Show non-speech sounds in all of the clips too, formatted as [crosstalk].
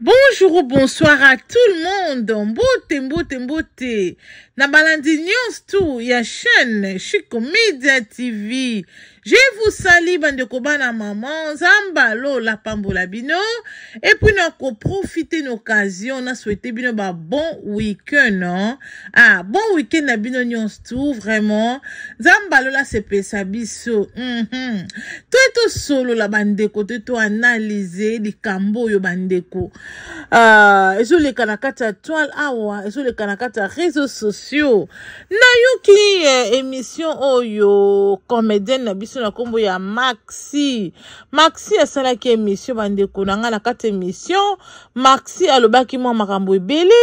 bonjour ou bonsoir à tout le monde mbote mbote mbote na balandi nyonso tu ya chaîne chico media tv je vous salue bandeko Zambalo la pambo pambola bino Et puis, epui na profite l'occasion. occasion souhaité bino week-end, weekend ah bon week-end weekend na bino nyonso tout, vraiment Zambalo, sepe tout biso mm -hmm. solo la bandeko analysé, li kambo yo bandeko ko. Ah, les kati ya toile awa ah, sur les kati réseaux sociaux nayoki eh, émission oyo comédienne na biso émission na nkombo ya maxi maxi asalaki émission bandeko na ngai na kati émission maxi alobaki mwa makambo ebele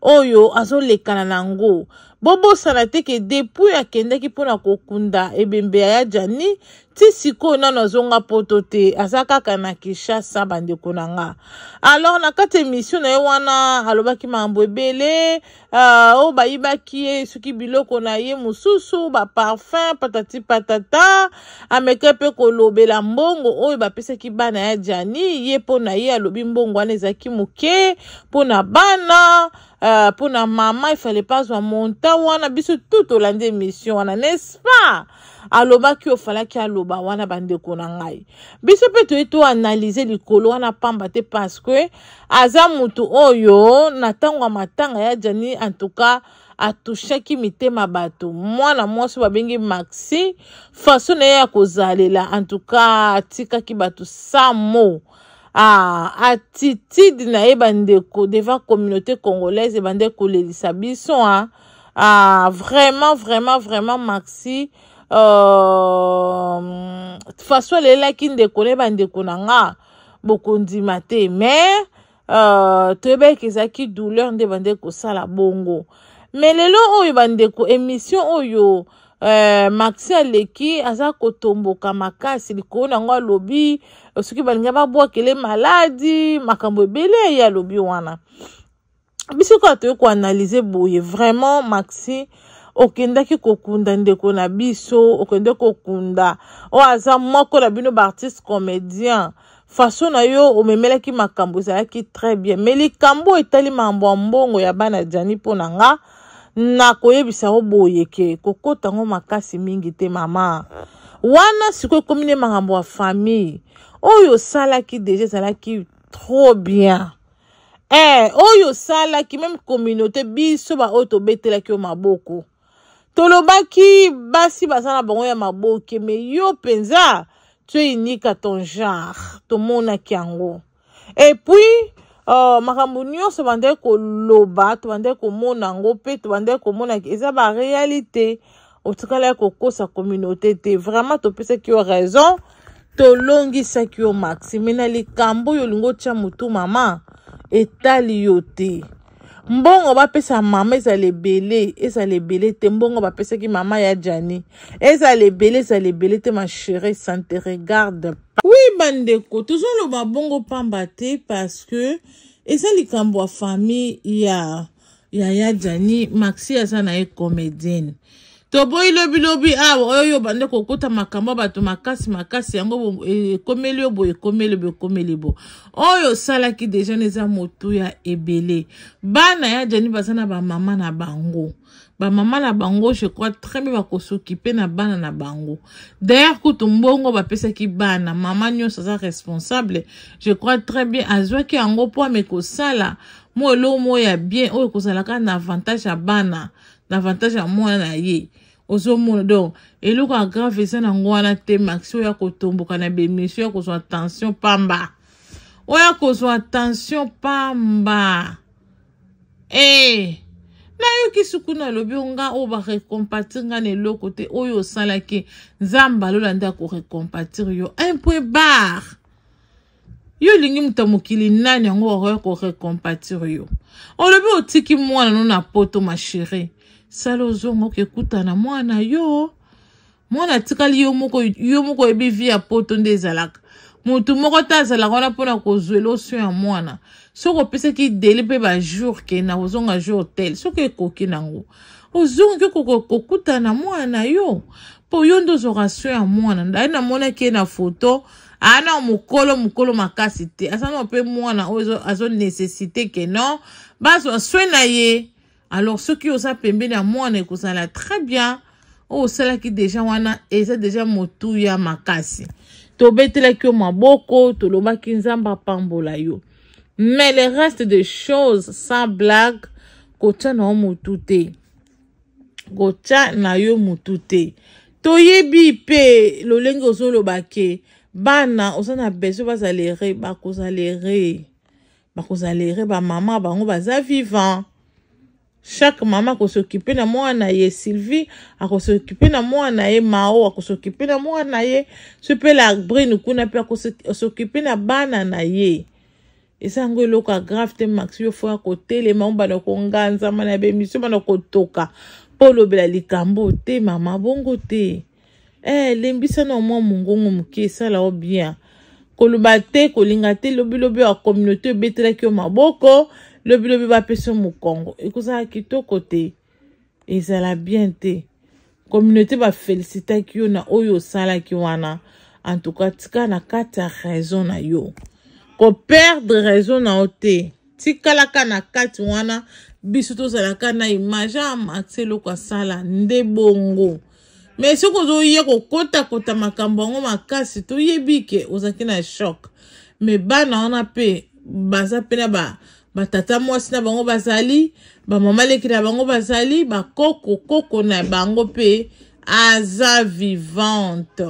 oyo azolekana na yango bobosana te ke depuis akendaki mpona kokunda ebembe ya jani ti sikoyo nano azonga poto te aza kaka na kinshasa bandeko na nga alors na kati émission na ye wana alobaki makambo ebele euh, oyo uh, bayibaki ye soki biloko na ye mosusu baparfum patati patata ameke mpe kolobela mbongo oyo bapesaki bana ya jani ye mpo na ye alobi mbongo wana ezalaki moke mpo na bana mpo uh, na mama ifale mpazwa monta wana biso tu tolandi émission wana nest pas alobaki ofalaki aloba wana bandeko na ngai biso mpe toye toanalyze likolo wana pamba te parceke aza motu oyo na ntango ya matanga ya jani antouka atushaki mitema bato mwana mwasi babengi maxi faso na ye ya kozalela antouka atikaki bato sa mo ah, attitude na ye bandeko devant communauté congolaise ebande kolelisa biso a ah, vraiment vraiment vraiment maxi euh, faso alelaki ndeko na bandeko na nga bokondima te mais euh, toyebaki ezalaki douleur nde bandeko kosala bongo me lelo oyo bandeko émission oyo Euh, maxi aleki aza kamaka, makasi likolo na yango alobi soki balingi kele maladi makambo ebele ya lobi wana biso tu toyei analyser boye vraiment maxi ki kokunda ndeko na biso okende kokunda o oh, aza moko na bino baartiste comédien faso na yo ki makambo ezalaki très bien me kambo etali mambo ya mbongo ya bana jani po nanga nakoyebisa yo boye ke kokotango makasi mingi te mama wana sikoyo ekomi nde makambo ya famille oyo osalaki deja ezalaki trop bien eh, oyo osalaki meme communauté biso baoyo tobetelaki yo maboko tolobaki basi baza na bango ya maboke me yo mpenza tu es unique à ton genre tomonaki yango epuis uh, makambo nyonso bandeki koloba tobandeki komona yango mpe tobandeki komona eza barealité otikala ya kokosa communauté te vraiment topesaki yo raison tolongisaki yo maxi me na likambo oyo olingi otya motu mama etali yo te mbongo bapesa mama ezala ebele ezala ebele te mbongo bapesaki mama ya jani ezala ebele ezala ebele te ma chéri sante regarde bandeko tozoloba bongo pamba te parceke eza likambo ya famille ya yaya jani maxi aza na ye comédienne toboyile bino bi awa ah, oyo oyo bande kokota makambo ya bato makasi makasi yango e, ekomeli yo boye ekomeli bo ekomeli bo oyo osalaki dejeune eza motuya ebele bana ya jani baza na bamama na bango bamama na bango je crois très bien bakosoki mpe na bana na bango d'ailleurs kutu mbongo bapesaki bana mama nyonso aza responsable je crois très bien azwaki yango mpo ame kosala mo eloo moo ya bien oyo ekozalaka na avantage ya bana na avantage ya mwana na ye ozomona donc eloko agrave eza nango wana te maxi oya kotomboka na bemesi oya kozwa tension pamba oya kozwa tension pamba e eh, nayokisi kuna alobi nga oyo barecompatire nga na eloko te oyo osalaki nzambe alola nde akorecompatire yo un point bar yo olingi moto ya mokili nani yango akoya korecompatire yo olobi otiki mwana no na poto mashérie sala ozonga okekutana mwana yo mwana atikali yo moko yo moko oyebi vi ya poto nde ezalaka motu moko te azalaka wana mpona kozwela oso ya mwana soki opesaki dele mpe bajour kena kozonga jour tel soki ekoki nango ozongi kokokutana mwana yo mpo yo nde ozwaka so ya mwana ndaye namonaki ye na foto ana mokolo mokolo makasi te asana mpe mwana oyo azonesesite ke non bazwa swe na ye alors soki oza pembeni ya mwana ekozala très bien oyo osalaki deja wana eza deja motu ya makasi tobetelaki yo maboko tolobaki nzambe apambola yo mais le reste de choses sans blague kotia na yo motu te kotia na yo motu te toyebi mpe lolenge ozoloba ke bana oza na besoin bazalere bakozalere bakozalere bamama bango baza vivant chaque mama akosokipe na mwana ye sylvie akosokipe na mwana ye mao akosokipe na mwana ye so mpe la brine kuna mpe akosokipe na bana na ye eza yango eloko ya grave te maxi yo fo ya kotelema oyo bana konganzama na bemission bana kotoka mpo olobela likambo te mama bongo te eh, lembisana omwa mongongo moke esala o bien koloba te kolinga te lobilobi ya communauté obetelaki yo maboko lobilobi bapesi mokongo ekozala kitoko te ezala bien te communauté bafelisitaki yo na oyo osalaki wana antuka tika na kati ya raison na yo koperdre raison na yo te tikalaka na kati wana biso tozalaka na image ya max eloko asala nde bongo me soki ozoya kokotakota makambo yango makasi toyebi ke ozalaki na shock me bana wana mpe baza mpe na ba batata mwasi na bango bazali bamama leki na bango bazali bakoko koko na bango mpe aza vivante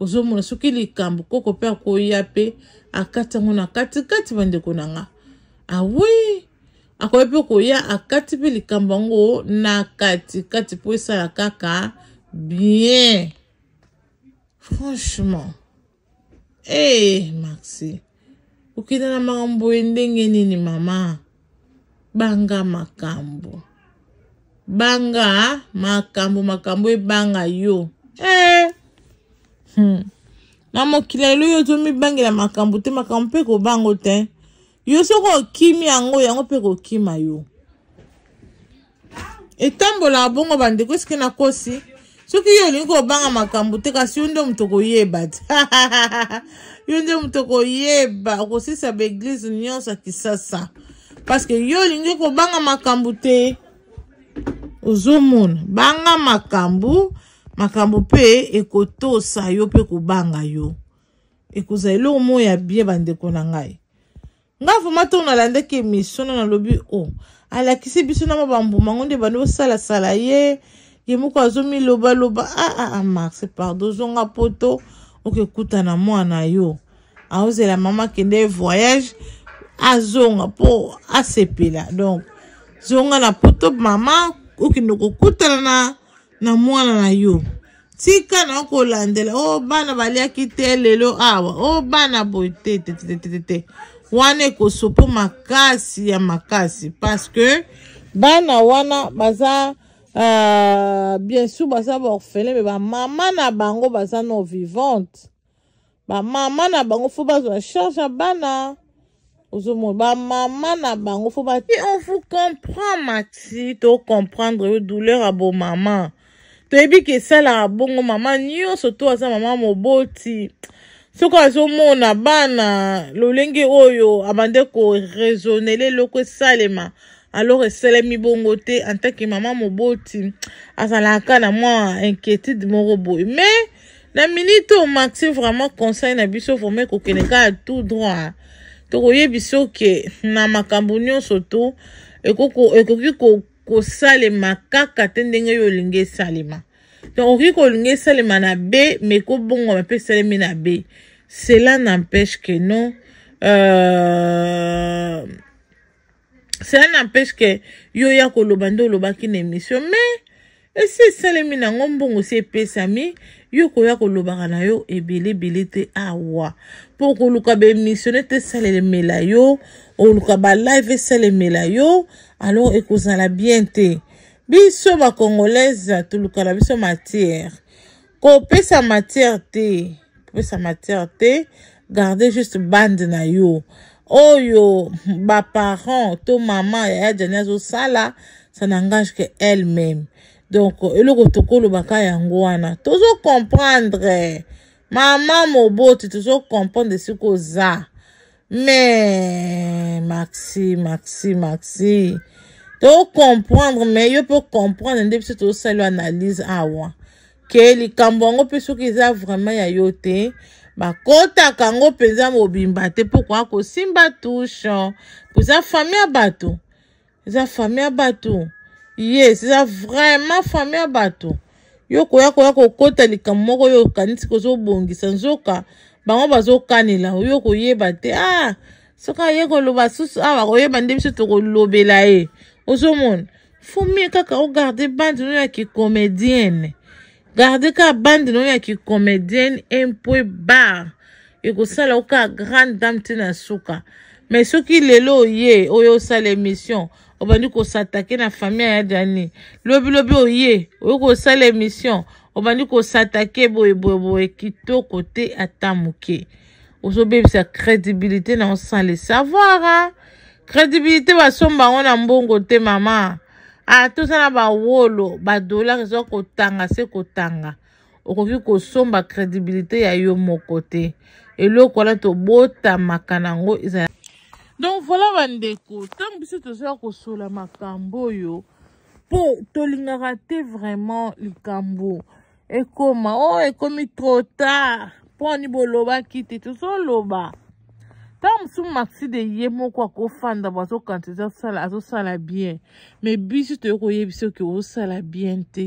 ozomona soki likambo koko mpe akoya mpe akati yango na katikati bandeko na nga awi ah akoya mpe koya akati mpe likambo yango na katikati mpo esala kaka bien franchement e hey, merci okenda na makambo ye ndenge nini mama banga makambo banga makambo makambo ebanga yo eh. hmm. na mokili lelo yo ozomibangela makambo te makambo mpe kobango te yo soki okimi yango yango mpe kokima yo etambola bongo bandeko esike nakosi soki yo olingi kobanga makambo te kasi yo nde moto koyeba te [laughs] yo nde moto okoyeba okosisa baeglize nyonso ya kisasa parceke yo olingi kobanga makambo te ozomona banga makambo makambo mpe ekotosa yo mpe kobanga yo ekozwa eloko moko ya bie bandeko na ngai nga vraimen ntongo nalandaki émission na nalobi o oh, alakisi biso na mwa bambumango nde bandi bosalasala ye ye moko azomilobaloba aa ah, ah, ah marx pardon ozonga poto okokutana mwana yo aozela mama akende voyage azonga mpo asepela donc zonga na poto mama okende kokutana na, na mwana na yo tika na okolandela o oh, bana baliaki te lelo awa o oh, bana boye te tetetetete wana ekosopo makasi ya makasi parce que bana wana baza uh, bien sûr baza baorphelin me bamama na bango baza non vivante bamama na bango fo bazwa charge ya bana ozomona bamama na bango fo ba on vous comprend mati tocomprendre oh, yo douleur ya bomama toyebi ke esalaka bongo mama nyonso to aza mama moboti soki azomona bana lolenge oyo abande koresonele eloko esalema alors mi bongo te en tant que maman moboti azalaka na moi inquiétude mon robot mais na minute au maxi vraiment conseil na biso vraimen ekokende kaka tout droit biso que na makambo soto to ekoki kosalema kaka te ndenge yo linge salima donc okoki linge salima na be ma on pe esalemi na be cela n'empêche que non euh... cela n'empêche ke yo oya koloba nde olobaki na émission mais esi esalemi nango mbongo si epesami yo koya kolobaka na yo ebeleebele te awa mpo koluka baémissionnete esalemela yo oluka balive esalemela yo alors ekozala bien te biso bacongolaise toluka na biso matière kopesa matière te kopesa matière te garde juste bande na yo oyo baparent to mama yaya jani azosala ça n'engage que elle même donc eloko tokolobaka yango wana tozocomprendre mama moboti tozocomprendre esika oza mais maxi maxi maxi tocomprendre mais yo mpo comprendre nde biso tozosala yo analyse awa ke likambo yango mpe soki eza vraiment ya yo te bakɔtaka yango mpenza mobimba te poko akosimba touchon eza fami ya bato eza fami ya bato yes eza vraiment fami ya bato yo koya koya kokɔta likambo moko oyo okanisi kozobongisa nzoka bango bazokanela oyo koyeba te a ah, soki aye koloba susu awa ah, koyeba nde biso tokolobela ye ozomona fumi kaka ogarde bande no ya kicomédienne garde kaka bande na oyo ya kicomédienne e mpo ebar ekosala oka grande dame te na suka me soki lelo oye oyo oh, osala émission obandi kosatake na famille oh, oh, ya dani lobilobi oye oyo kosala émission obandi kosatake boyeboyeboye kitoko te ata moke ozobebisa crédibilité na osala savoir crédibilité basomba yango na mbongo te mama atosala ah, bawolo badolare eza kotanga se kotanga okoki kosomba crédibilité ya yo moko te eloko wana tobotamaka nango ezala donc voila bandeko ntango biso tozala kosola makambo oyo mpo tolingaka te vraiment likambo ekoma o oh, ekomi trop tard mponi bolobaki te tozoloba ntango mosusu maxide ye moko akofanda bo azokantite azosala bien me biso toyei koyebi soki ozosala bien te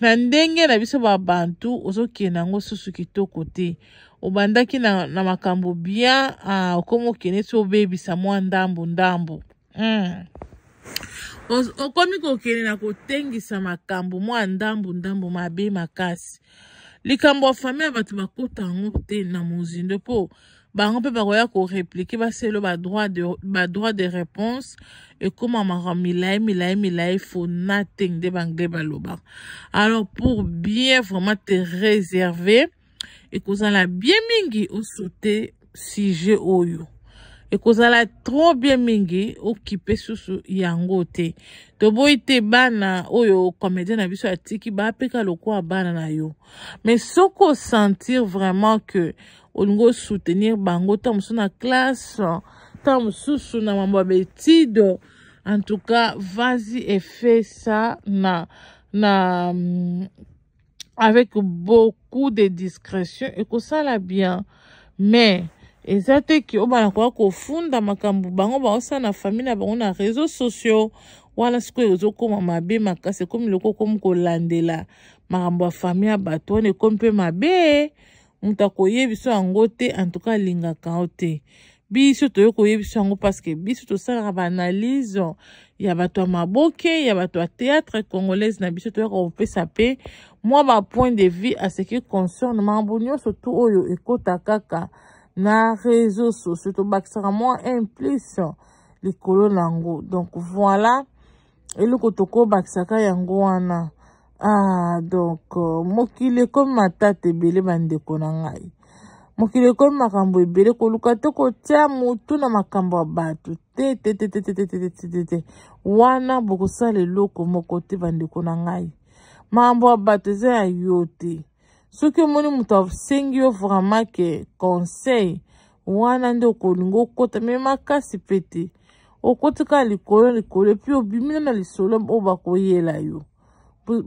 na ndenge na biso babantu ozokende yango susu kitoko te obandaki na, na makambo bien uh, okoma okende ti obebisa mwa ndambu ndambu mm. okomi kokende na kotengisa makambo mwa ndambu ndambu mabe makasi likambo ya fami ya bato bakota yango te na mozindo mpo bango mpe bakoya le baselo droit de bah, droit de réponse et ekomamaka milai milai milai faut nothing de banglais balobaka alors pour bien vraiment te réserver et la bien mingi oso si j'ai oyo ekozala tro bien mingi okipe susu yango te toboyi te bana oyo comédien na biso atiki baapeka lokola bana na yo me soki osentir vraiment ke olingi osoutenir bango ntango mosusu na classe ntango mosusu na mambo ya betide en tout cas vas-y et fais ça na na avec beaucoup de discrétion ekosala bien mais eza teke oyo banakoka kofunda makambo bango baosala na famille na bango na réseau sociaux wana sikoyo ezokóma mabe makasi ekomi loko okomi kolandela makambo ya famille ya bato wana ekomi mpe mabe moto akoye biso yango te antuka alingaka yo te biso toye koye biso yango parceke biso tosalaka baanalyse ya bato ya maboke ya bato ya théâtre congolaise na biso toyaka kopesa mpe mwa bapoint de vie aseki concerne makambo nyonso tu oyo ekota kaka na réseau sociaux tobakisaka mwa implice likolo na yango donc voilà eloko tokobakisaka yango wana ah donc euh, mokili ekomi matata ebele bandeko na ngai mokili ekomi makambo ebele koluka te kotia motu na makambo ya bato te tetetetetetetetete wana bokosala eloko moko te bandeko na ngai makambo ya bato eza ya yo te soki omoni moto asengi yo vraimen ke conseil wana nde okolinga okota me makasi mpe te okoti kaka likolo likolo epuis obimina na lisolo oyo bakoyela yo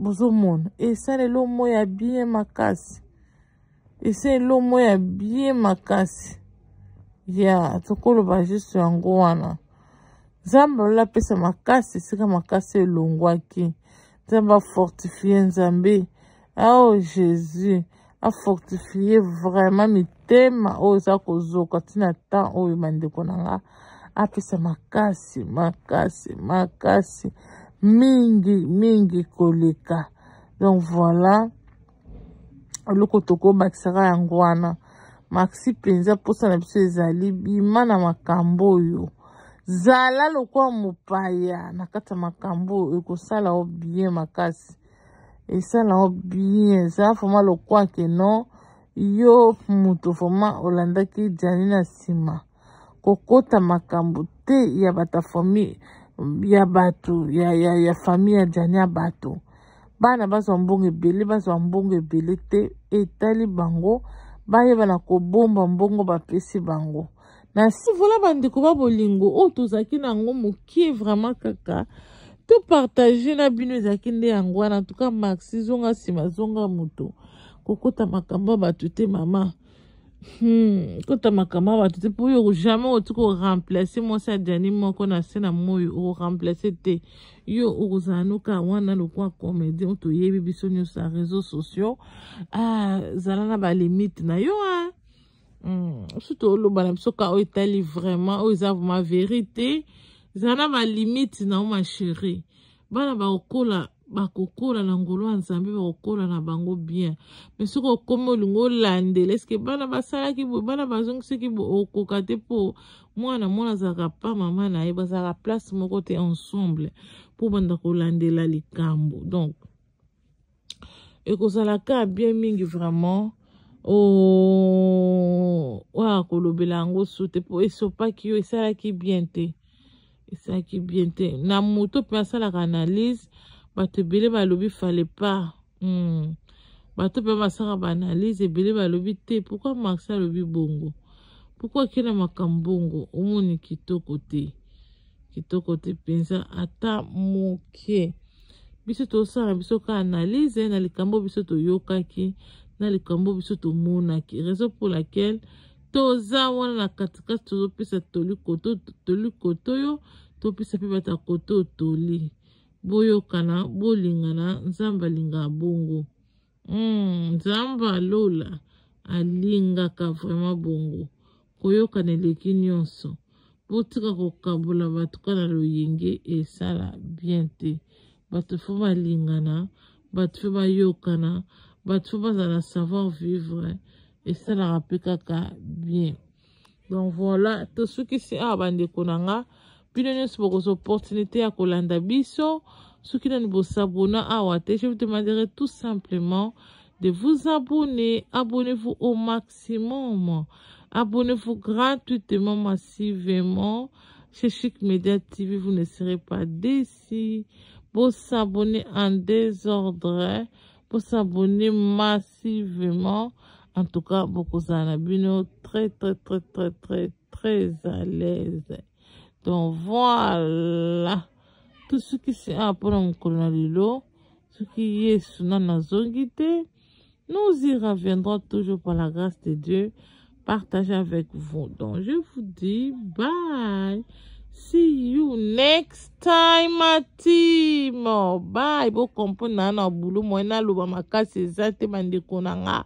bozomona esalelo moi ya bien makasi esalelo moi ya bien makasi ya tokoloba juste yango wana nzambe alola apesa makasi esika makasi elongwaki nzambe afortifie nzambe oh jésus afortifie vraiment mitema oyo eza kozoka ntina ntan oyo bandeko na nga apesa makasi makasi makasi mingi mingi koleka donc voilà eloko tokobakisaka yango wana maxi mpenza mposa na biso ezali bima na makambo oyo zala lokwa mopaya na kati ya makambo oyo ekosala o oh, bien makasi eza nao bien eza vraimen lokwa keno yo moto vraimen olandaki jani na nsima kokota makambo te ya bata famille ya bato ya, ya, ya famille ya jani ya bato bana bazwa mbongo ebele bazwa mbongo ebele te etali bango bayebana kobomba mbongo bapesi bango na si vola bandeko ba bolingo oyo oh, tozalaki na yango mokie vraimen kaka to partage na bino ezalaki nde yango wana tuka maxi zonga nsima zonga moto kokota makambo ya bato te mama hmm. kota makambo ya bato te mpo oyo jamai otika oremplace mwasi ya diani moko na se na moyo oremplace te yo okozala noka wana lokwa comédien toyebi biso nyonso ya réseau sociaux azala ah, na balimite na yo a hmm. surtout oloba na biso ka oyo etali vraiment oyo eza vraimen vérité eza na balimiti na o mashere bana bakokola bakokola na ngolo ya nzambe bakokola na bango bien me soki okómi olingo olandela eske bana basalaki boye bana bazongisaki boye okoka te mpo mwana mwana azalaka pa mama na ye bazalaka place moko te ensemble mpo banda kolandela likambo donc ekozala ka bien mingi vraiment oa kolobela yango su te mpo esopaki yo esalaki bien te esalaki bien te na moto mpe asalaka analyse bato ebele balobi fale pas mm. bato mpe basalaka baanalyse ebele balobi te pourkui marse alobi bongo pourkui akenda makambo bongo omoni kitoko te kitoko te mpenza ata moke biso tosala biso ka analyse na likambo biso toyokaki na likambo biso tomonaki raison pour laquelle toza wana na katikati tozopesa toli koto toli koto oyo topesa mpe bato ya koto oyo toli boyokana bolingana nzambe alingaka bongo hmm, nzambe mm, alola alingaka vraimen bongo koyokana eleki nyonso botika kokabola bato ka na loyenge esala bien te bato fo balingana bato mpe bayokana bato mpe bazala na savoir vivre et ça la qu'à bien donc voilà tout ce qui s'est à konanga puis nous avons opportunité à kolanda Bisso, ceux qui n'ont pas s'abonner à je vous demanderai tout simplement de vous abonner. Abonnez-vous au maximum. Abonnez-vous gratuitement, massivement. Chez Chic Media TV, vous ne serez pas déçus. Pour s'abonner en désordre, pour s'abonner massivement. En tout cas, beaucoup Bino, très, très, très, très, très, très à l'aise. Donc voilà, tout ce qui s'est appris en tout ce qui est sous notre zone nous y reviendrons toujours par la grâce de Dieu, partager avec vous. Donc je vous dis bye. See you next time, my team. Bye. Bo comprendre na boulot, moi na loba makasi zate mandeko nanga.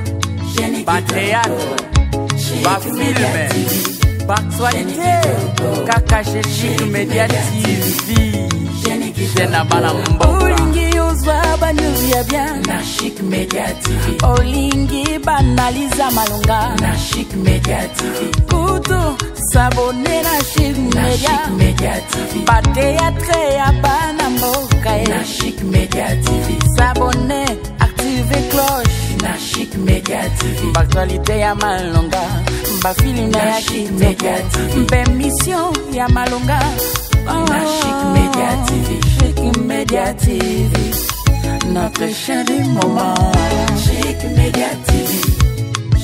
bateatre bafilme baktualité kaka genike media tv te na bana mbokaolingi ozwa baneu ya bien na chik media tv olingi banaliza malonga na chik media tv kutu sabone na chik media tv bateatre ya bana mboka e na chik media tv sabone active cloche na Chic Media TV bakwalite ya malonga bafilime ya mission bemission ya malonga oh. na Chic Media TV Chic Media TV notre cher du moment Chic Media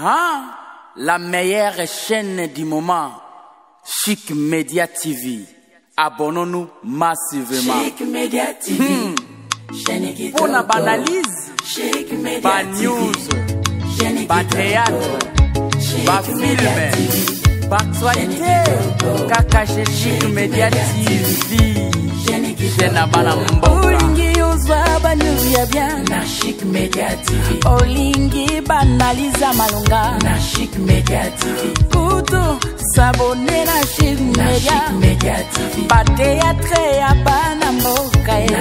Hein? la meilleure chaîne du moment, Chic Media TV. Abonnons-nous massivement. Chic Media TV. Pour la banalise, Chic Media news, théâtre, film, Chic Media TV. ozwa banuru ya bien na chic media tv olingi banaliza malonga na chic media tv kutu sabone na chic media tv bateatre ya bana mboka